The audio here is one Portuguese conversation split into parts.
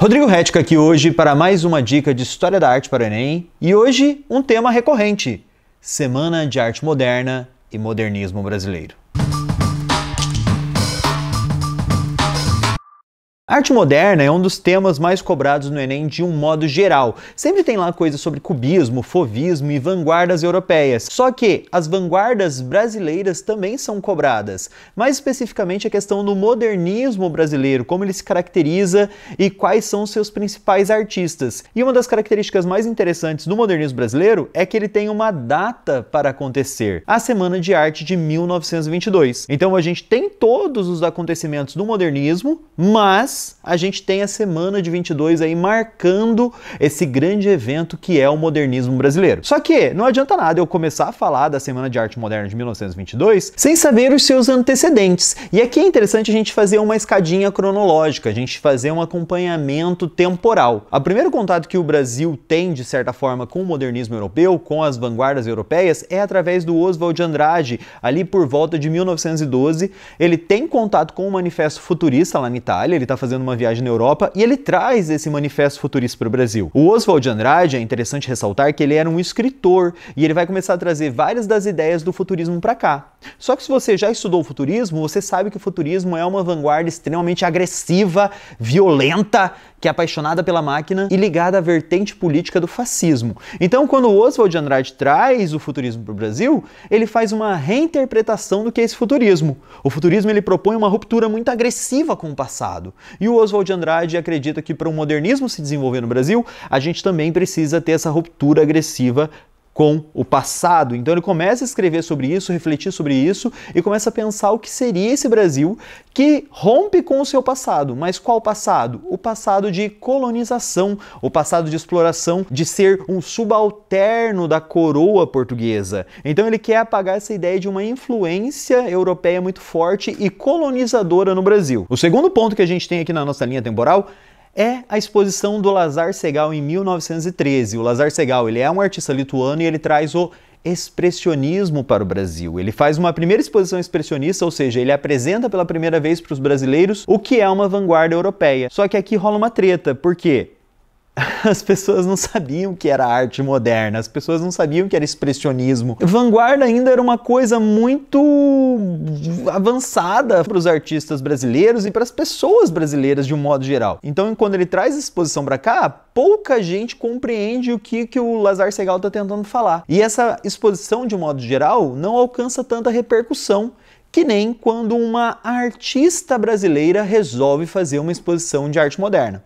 Rodrigo Rética aqui hoje para mais uma dica de História da Arte para o Enem e hoje um tema recorrente: Semana de Arte Moderna e Modernismo Brasileiro. arte moderna é um dos temas mais cobrados no Enem de um modo geral. Sempre tem lá coisas sobre cubismo, fovismo e vanguardas europeias. Só que as vanguardas brasileiras também são cobradas. Mais especificamente a questão do modernismo brasileiro, como ele se caracteriza e quais são seus principais artistas. E uma das características mais interessantes do modernismo brasileiro é que ele tem uma data para acontecer, a Semana de Arte de 1922. Então a gente tem todos os acontecimentos do modernismo, mas mas a gente tem a semana de 22 aí marcando esse grande evento que é o modernismo brasileiro. Só que não adianta nada eu começar a falar da Semana de Arte Moderna de 1922 sem saber os seus antecedentes. E aqui é interessante a gente fazer uma escadinha cronológica, a gente fazer um acompanhamento temporal. O primeiro contato que o Brasil tem, de certa forma, com o modernismo europeu, com as vanguardas europeias, é através do Oswald de Andrade, ali por volta de 1912. Ele tem contato com o Manifesto Futurista lá na Itália, ele está fazendo uma viagem na Europa e ele traz esse manifesto futurista para o Brasil. O Oswald de Andrade, é interessante ressaltar que ele era um escritor e ele vai começar a trazer várias das ideias do futurismo para cá. Só que se você já estudou futurismo, você sabe que o futurismo é uma vanguarda extremamente agressiva, violenta, que é apaixonada pela máquina e ligada à vertente política do fascismo. Então, quando o Oswald de Andrade traz o futurismo para o Brasil, ele faz uma reinterpretação do que é esse futurismo. O futurismo ele propõe uma ruptura muito agressiva com o passado. E o Oswald Andrade acredita que para o modernismo se desenvolver no Brasil, a gente também precisa ter essa ruptura agressiva com o passado. Então ele começa a escrever sobre isso, refletir sobre isso e começa a pensar o que seria esse Brasil que rompe com o seu passado. Mas qual passado? O passado de colonização, o passado de exploração, de ser um subalterno da coroa portuguesa. Então ele quer apagar essa ideia de uma influência europeia muito forte e colonizadora no Brasil. O segundo ponto que a gente tem aqui na nossa linha temporal é a exposição do Lazar Segal em 1913. O Lazar Segal ele é um artista lituano e ele traz o expressionismo para o Brasil. Ele faz uma primeira exposição expressionista, ou seja, ele apresenta pela primeira vez para os brasileiros o que é uma vanguarda europeia. Só que aqui rola uma treta, porque as pessoas não sabiam que era arte moderna, as pessoas não sabiam que era expressionismo. Vanguarda ainda era uma coisa muito avançada para os artistas brasileiros e para as pessoas brasileiras de um modo geral. Então, quando ele traz a exposição para cá, pouca gente compreende o que, que o Lazar Segal está tentando falar. E essa exposição, de um modo geral, não alcança tanta repercussão que nem quando uma artista brasileira resolve fazer uma exposição de arte moderna.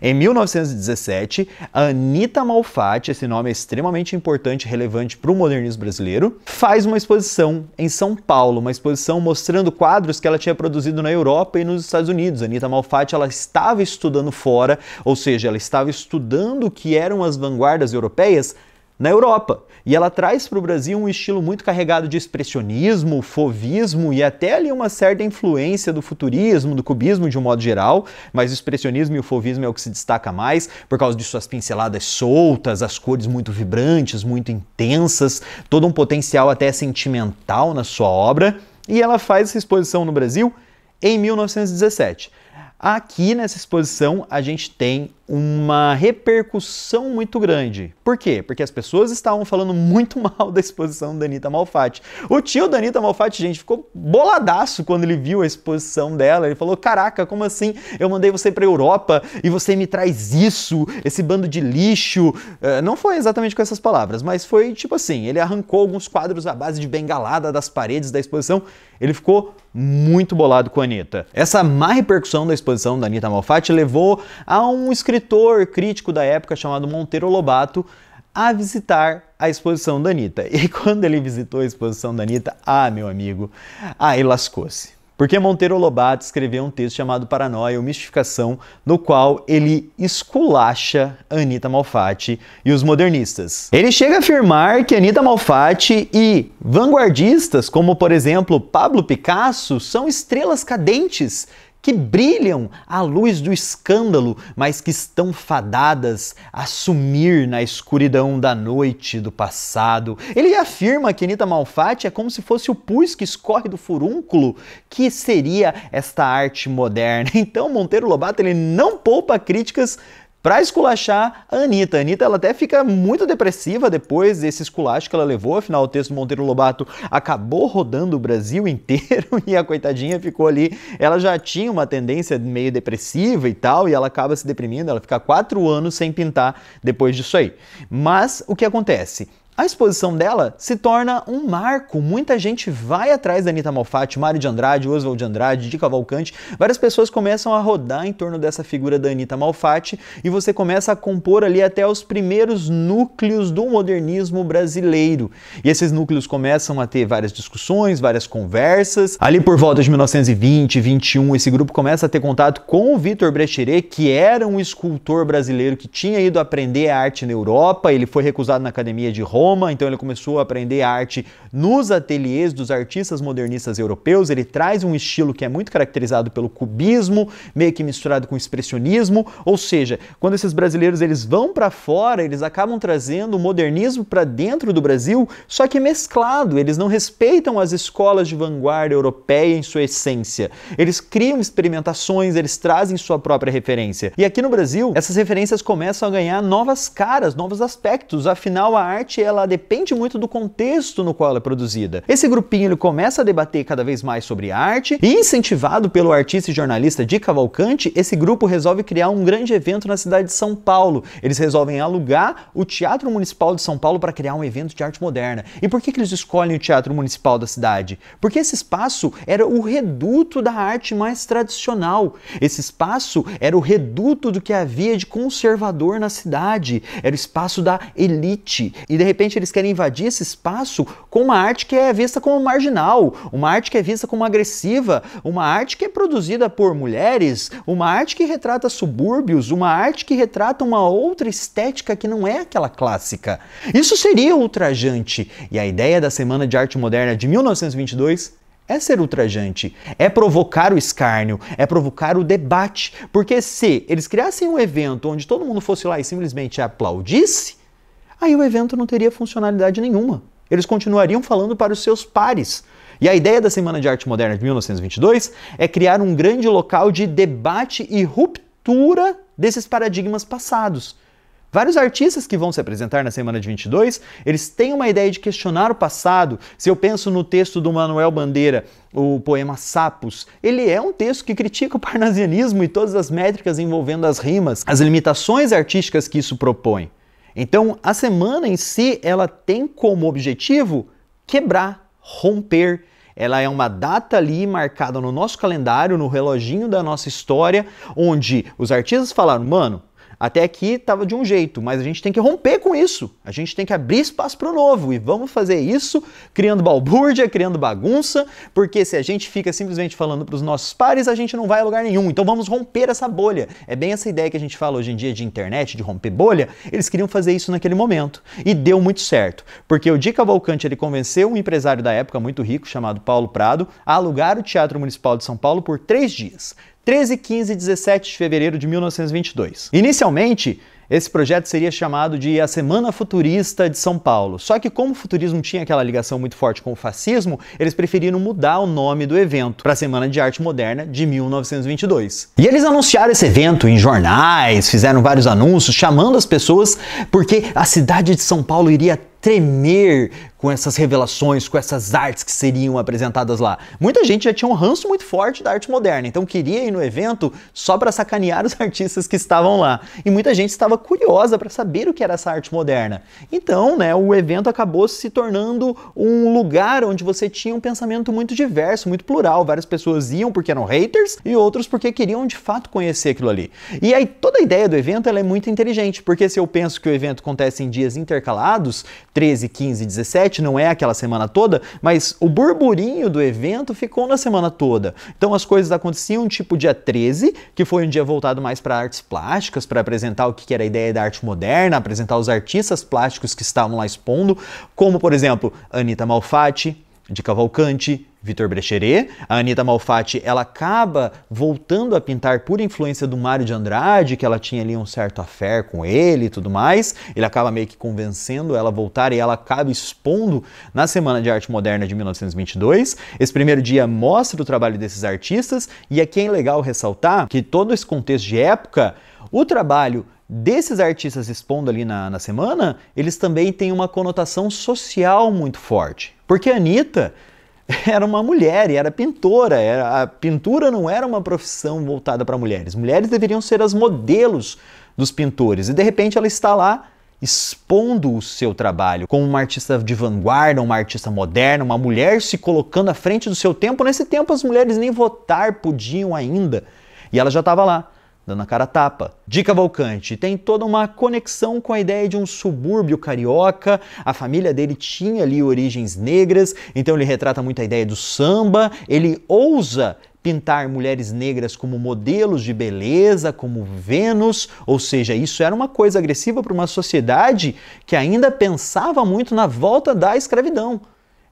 Em 1917, Anita Malfatti, esse nome é extremamente importante e relevante para o modernismo brasileiro, faz uma exposição em São Paulo, uma exposição mostrando quadros que ela tinha produzido na Europa e nos Estados Unidos. Anita Malfatti, ela estava estudando fora, ou seja, ela estava estudando o que eram as vanguardas europeias na Europa. E ela traz para o Brasil um estilo muito carregado de expressionismo, fovismo e até ali uma certa influência do futurismo, do cubismo de um modo geral, mas o expressionismo e o fovismo é o que se destaca mais por causa de suas pinceladas soltas, as cores muito vibrantes, muito intensas, todo um potencial até sentimental na sua obra. E ela faz essa exposição no Brasil em 1917. Aqui nessa exposição a gente tem uma repercussão muito grande. Por quê? Porque as pessoas estavam falando muito mal da exposição da Anitta Malfatti. O tio da Anitta Malfatti, gente, ficou boladaço quando ele viu a exposição dela. Ele falou: Caraca, como assim? Eu mandei você pra Europa e você me traz isso, esse bando de lixo. Eh, não foi exatamente com essas palavras, mas foi tipo assim: ele arrancou alguns quadros à base de bengalada das paredes da exposição. Ele ficou muito bolado com a Anitta. Essa má repercussão da exposição da Anitta Malfatti levou a um escritor crítico da época chamado Monteiro Lobato a visitar a exposição da Anitta. E quando ele visitou a exposição da Anitta, ah, meu amigo, aí lascou-se. Porque Monteiro Lobato escreveu um texto chamado Paranoia ou Mistificação, no qual ele esculacha Anita Malfatti e os modernistas. Ele chega a afirmar que Anita Malfatti e vanguardistas, como por exemplo Pablo Picasso, são estrelas cadentes que brilham à luz do escândalo, mas que estão fadadas a sumir na escuridão da noite do passado. Ele afirma que Anitta Malfatti é como se fosse o pus que escorre do furúnculo, que seria esta arte moderna. Então Monteiro Lobato ele não poupa críticas para esculachar a Anitta. A Anitta ela até fica muito depressiva depois desse esculacho que ela levou, afinal o texto do Monteiro Lobato acabou rodando o Brasil inteiro e a coitadinha ficou ali. Ela já tinha uma tendência meio depressiva e tal, e ela acaba se deprimindo, ela fica quatro anos sem pintar depois disso aí. Mas o que acontece? A exposição dela se torna um marco. Muita gente vai atrás da Anitta Malfatti, Mário de Andrade, Oswald de Andrade, de Cavalcante. Várias pessoas começam a rodar em torno dessa figura da Anitta Malfatti e você começa a compor ali até os primeiros núcleos do modernismo brasileiro. E esses núcleos começam a ter várias discussões, várias conversas. Ali por volta de 1920, 21, esse grupo começa a ter contato com o Victor Brecheret, que era um escultor brasileiro que tinha ido aprender a arte na Europa. Ele foi recusado na Academia de Roma Roma, então ele começou a aprender arte nos ateliês dos artistas modernistas europeus. Ele traz um estilo que é muito caracterizado pelo cubismo, meio que misturado com expressionismo, ou seja, quando esses brasileiros eles vão para fora, eles acabam trazendo o modernismo para dentro do Brasil, só que mesclado, eles não respeitam as escolas de vanguarda europeia em sua essência. Eles criam experimentações, eles trazem sua própria referência. E aqui no Brasil, essas referências começam a ganhar novas caras, novos aspectos. Afinal, a arte é ela depende muito do contexto no qual ela é produzida. Esse grupinho ele começa a debater cada vez mais sobre arte e incentivado pelo artista e jornalista de Cavalcante, esse grupo resolve criar um grande evento na cidade de São Paulo. Eles resolvem alugar o Teatro Municipal de São Paulo para criar um evento de arte moderna. E por que, que eles escolhem o Teatro Municipal da cidade? Porque esse espaço era o reduto da arte mais tradicional. Esse espaço era o reduto do que havia de conservador na cidade. Era o espaço da elite. E de repente repente eles querem invadir esse espaço com uma arte que é vista como marginal, uma arte que é vista como agressiva, uma arte que é produzida por mulheres, uma arte que retrata subúrbios, uma arte que retrata uma outra estética que não é aquela clássica. Isso seria ultrajante. E a ideia da Semana de Arte Moderna de 1922 é ser ultrajante, é provocar o escárnio, é provocar o debate, porque se eles criassem um evento onde todo mundo fosse lá e simplesmente aplaudisse, aí o evento não teria funcionalidade nenhuma. Eles continuariam falando para os seus pares. E a ideia da Semana de Arte Moderna de 1922 é criar um grande local de debate e ruptura desses paradigmas passados. Vários artistas que vão se apresentar na semana de 22, eles têm uma ideia de questionar o passado. Se eu penso no texto do Manuel Bandeira, o poema Sapos, ele é um texto que critica o parnasianismo e todas as métricas envolvendo as rimas, as limitações artísticas que isso propõe. Então, a semana em si, ela tem como objetivo quebrar, romper. Ela é uma data ali marcada no nosso calendário, no reloginho da nossa história, onde os artistas falaram, mano, até aqui estava de um jeito, mas a gente tem que romper com isso. A gente tem que abrir espaço para o novo e vamos fazer isso criando balbúrdia, criando bagunça, porque se a gente fica simplesmente falando para os nossos pares, a gente não vai a lugar nenhum. Então vamos romper essa bolha. É bem essa ideia que a gente fala hoje em dia de internet, de romper bolha. Eles queriam fazer isso naquele momento e deu muito certo, porque o Di Cavalcante ele convenceu um empresário da época muito rico chamado Paulo Prado a alugar o Teatro Municipal de São Paulo por três dias. 13, 15 e 17 de fevereiro de 1922. Inicialmente, esse projeto seria chamado de a Semana Futurista de São Paulo. Só que como o futurismo tinha aquela ligação muito forte com o fascismo, eles preferiram mudar o nome do evento para a Semana de Arte Moderna de 1922. E eles anunciaram esse evento em jornais, fizeram vários anúncios chamando as pessoas porque a cidade de São Paulo iria tremer com essas revelações, com essas artes que seriam apresentadas lá. Muita gente já tinha um ranço muito forte da arte moderna, então queria ir no evento só para sacanear os artistas que estavam lá. E muita gente estava curiosa para saber o que era essa arte moderna. Então, né, o evento acabou se tornando um lugar onde você tinha um pensamento muito diverso, muito plural. Várias pessoas iam porque eram haters e outros porque queriam de fato conhecer aquilo ali. E aí toda a ideia do evento ela é muito inteligente, porque se eu penso que o evento acontece em dias intercalados, 13, 15, 17, não é aquela semana toda, mas o burburinho do evento ficou na semana toda. Então as coisas aconteciam tipo dia 13, que foi um dia voltado mais para artes plásticas, para apresentar o que era a ideia da arte moderna, apresentar os artistas plásticos que estavam lá expondo, como por exemplo, Anita Malfatti, de Cavalcante, Vitor Brecheret. A Anitta Malfatti ela acaba voltando a pintar por influência do Mário de Andrade, que ela tinha ali um certo afé com ele e tudo mais. Ele acaba meio que convencendo ela a voltar e ela acaba expondo na Semana de Arte Moderna de 1922. Esse primeiro dia mostra o trabalho desses artistas e aqui é legal ressaltar que todo esse contexto de época, o trabalho desses artistas expondo ali na, na semana, eles também têm uma conotação social muito forte. Porque a Anitta era uma mulher e era pintora. Era, a pintura não era uma profissão voltada para mulheres. Mulheres deveriam ser as modelos dos pintores. E de repente ela está lá expondo o seu trabalho como uma artista de vanguarda, uma artista moderna, uma mulher se colocando à frente do seu tempo. Nesse tempo as mulheres nem votar podiam ainda. E ela já estava lá dando a cara a tapa. Dica Volcante tem toda uma conexão com a ideia de um subúrbio carioca, a família dele tinha ali origens negras, então ele retrata muito a ideia do samba, ele ousa pintar mulheres negras como modelos de beleza, como Vênus, ou seja, isso era uma coisa agressiva para uma sociedade que ainda pensava muito na volta da escravidão.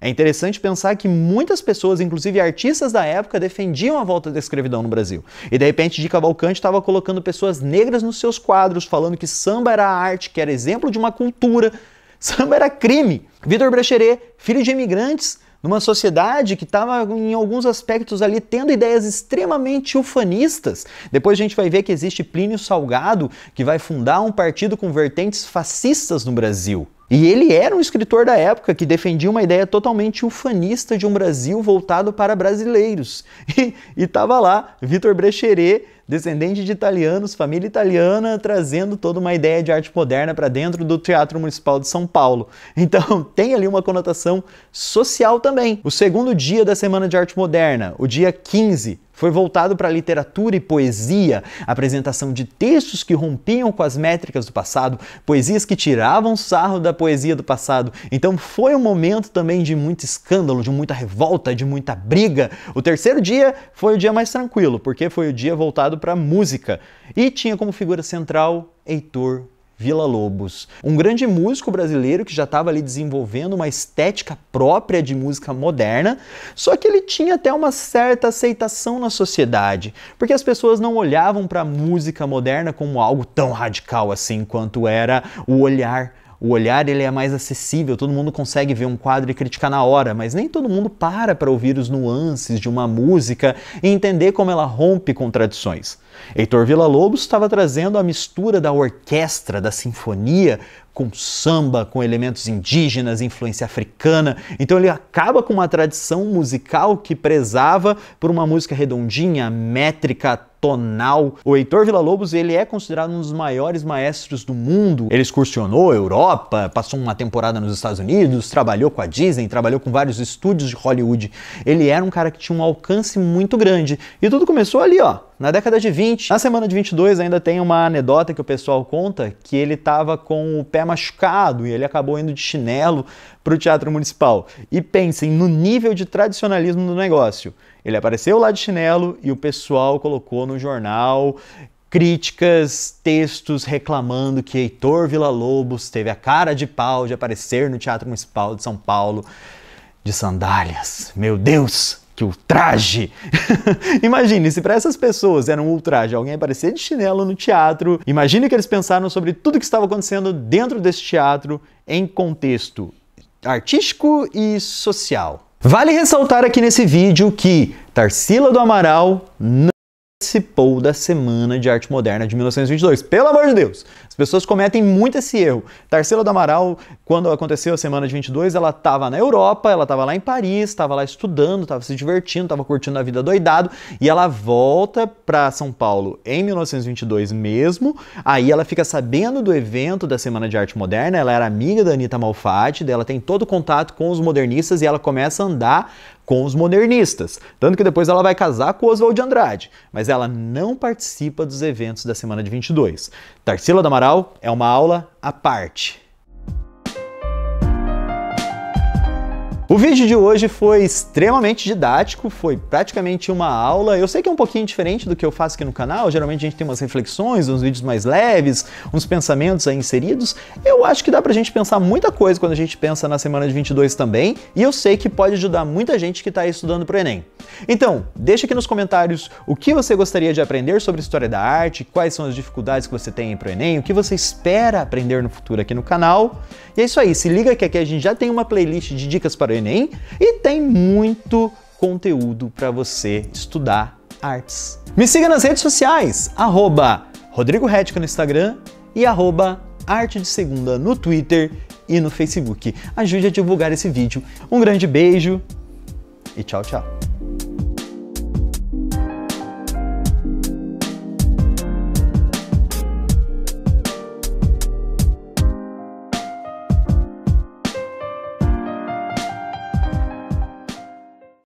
É interessante pensar que muitas pessoas, inclusive artistas da época, defendiam a volta da escravidão no Brasil. E de repente, de Cavalcante estava colocando pessoas negras nos seus quadros, falando que samba era arte, que era exemplo de uma cultura. Samba era crime. Vitor Brecheret, filho de imigrantes, numa sociedade que estava, em alguns aspectos ali, tendo ideias extremamente ufanistas. Depois a gente vai ver que existe Plínio Salgado, que vai fundar um partido com vertentes fascistas no Brasil. E ele era um escritor da época que defendia uma ideia totalmente ufanista de um Brasil voltado para brasileiros. E estava lá Vitor Brecheret, descendente de italianos, família italiana, trazendo toda uma ideia de arte moderna para dentro do Teatro Municipal de São Paulo. Então tem ali uma conotação social também. O segundo dia da Semana de Arte Moderna, o dia 15, foi voltado para literatura e poesia, apresentação de textos que rompiam com as métricas do passado, poesias que tiravam sarro da poesia do passado. Então foi um momento também de muito escândalo, de muita revolta, de muita briga. O terceiro dia foi o dia mais tranquilo, porque foi o dia voltado para música e tinha como figura central Heitor Vila Lobos. Um grande músico brasileiro que já estava ali desenvolvendo uma estética própria de música moderna, só que ele tinha até uma certa aceitação na sociedade, porque as pessoas não olhavam para a música moderna como algo tão radical assim quanto era o olhar o olhar ele é mais acessível, todo mundo consegue ver um quadro e criticar na hora, mas nem todo mundo para para ouvir os nuances de uma música e entender como ela rompe contradições. Heitor Villa-Lobos estava trazendo a mistura da orquestra, da sinfonia, com samba, com elementos indígenas, influência africana. Então ele acaba com uma tradição musical que prezava por uma música redondinha, métrica, tonal. O Heitor Villa-Lobos, ele é considerado um dos maiores maestros do mundo. Ele excursionou a Europa, passou uma temporada nos Estados Unidos, trabalhou com a Disney, trabalhou com vários estúdios de Hollywood. Ele era um cara que tinha um alcance muito grande. E tudo começou ali, ó, na década de 20. Na semana de 22 ainda tem uma anedota que o pessoal conta que ele estava com o pé machucado e ele acabou indo de chinelo para o Teatro Municipal. E pensem no nível de tradicionalismo do negócio. Ele apareceu lá de chinelo e o pessoal colocou no jornal críticas, textos reclamando que Heitor Villa-Lobos teve a cara de pau de aparecer no Teatro Municipal de São Paulo de sandálias. Meu Deus, que ultraje! imagine, se para essas pessoas era um ultraje alguém aparecer de chinelo no teatro, imagine que eles pensaram sobre tudo que estava acontecendo dentro desse teatro em contexto artístico e social. Vale ressaltar aqui nesse vídeo que Tarsila do Amaral não participou da Semana de Arte Moderna de 1922. Pelo amor de Deus, pessoas cometem muito esse erro. Tarsila do Amaral, quando aconteceu a semana de 22, ela estava na Europa, ela estava lá em Paris, estava lá estudando, estava se divertindo, estava curtindo a vida doidado, e ela volta para São Paulo em 1922 mesmo. Aí ela fica sabendo do evento da Semana de Arte Moderna, ela era amiga da Anitta Malfatti, dela tem todo o contato com os modernistas e ela começa a andar com os modernistas. Tanto que depois ela vai casar com Oswald de Andrade, mas ela não participa dos eventos da semana de 22. Tarsila do Amaral é uma aula à parte. O vídeo de hoje foi extremamente didático, foi praticamente uma aula. Eu sei que é um pouquinho diferente do que eu faço aqui no canal, geralmente a gente tem umas reflexões, uns vídeos mais leves, uns pensamentos aí inseridos. Eu acho que dá pra gente pensar muita coisa quando a gente pensa na semana de 22 também, e eu sei que pode ajudar muita gente que tá aí estudando pro Enem. Então, deixa aqui nos comentários o que você gostaria de aprender sobre história da arte, quais são as dificuldades que você tem pro Enem, o que você espera aprender no futuro aqui no canal. E é isso aí, se liga que aqui a gente já tem uma playlist de dicas para o Enem e tem muito conteúdo para você estudar artes. Me siga nas redes sociais, arroba Rodrigo no Instagram e arroba Arte de Segunda no Twitter e no Facebook. Ajude a divulgar esse vídeo. Um grande beijo e tchau, tchau.